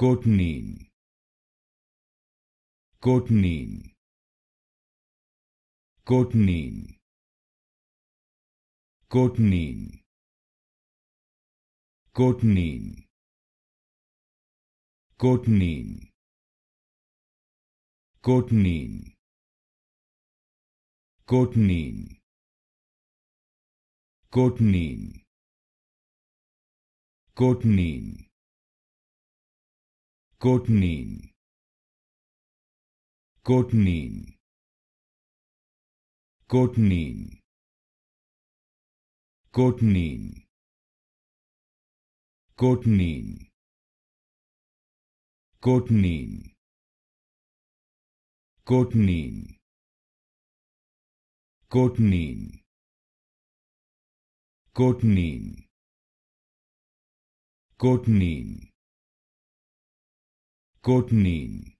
Codenine Codenine Codenine Codenine Codenine Codenine Codenine Codenine Codename Codename Codename Codename Codename Codename Codename Codename Codename Codename